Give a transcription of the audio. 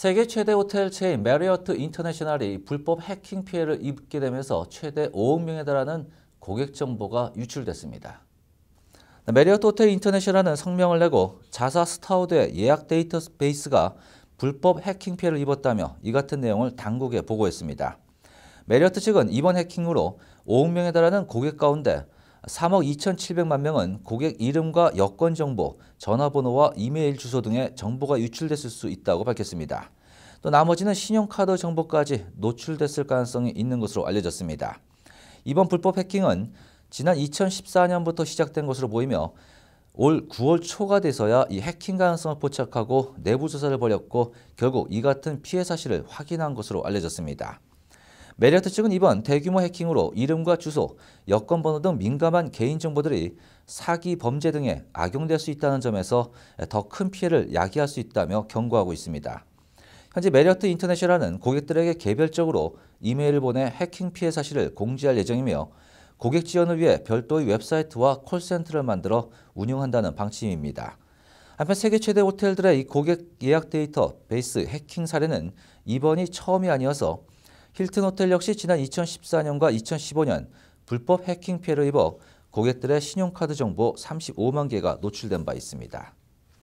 세계 최대 호텔체인 메리어트 인터내셔널이 불법 해킹 피해를 입게 되면서 최대 5억 명에 달하는 고객 정보가 유출됐습니다. 메리어트 호텔 인터내셔널은 성명을 내고 자사 스타우드의 예약 데이터 베이스가 불법 해킹 피해를 입었다며 이 같은 내용을 당국에 보고했습니다. 메리어트 측은 이번 해킹으로 5억 명에 달하는 고객 가운데 3억 2,700만 명은 고객 이름과 여권 정보, 전화번호와 이메일 주소 등의 정보가 유출됐을 수 있다고 밝혔습니다. 또 나머지는 신용카드 정보까지 노출됐을 가능성이 있는 것으로 알려졌습니다. 이번 불법 해킹은 지난 2014년부터 시작된 것으로 보이며 올 9월 초가 돼서야 이 해킹 가능성을 포착하고 내부 조사를 벌였고 결국 이 같은 피해 사실을 확인한 것으로 알려졌습니다. 메리어트 측은 이번 대규모 해킹으로 이름과 주소, 여권 번호 등 민감한 개인정보들이 사기 범죄 등에 악용될 수 있다는 점에서 더 큰 피해를 야기할 수 있다며 경고하고 있습니다. 현재 메리어트 인터내셔널은 고객들에게 개별적으로 이메일을 보내 해킹 피해 사실을 공지할 예정이며 고객 지원을 위해 별도의 웹사이트와 콜센터를 만들어 운영한다는 방침입니다. 한편 세계 최대 호텔들의 이 고객 예약 데이터 베이스 해킹 사례는 이번이 처음이 아니어서 힐튼 호텔 역시 지난 2014년과 2015년 불법 해킹 피해를 입어 고객들의 신용카드 정보 35만 개가 노출된 바 있습니다.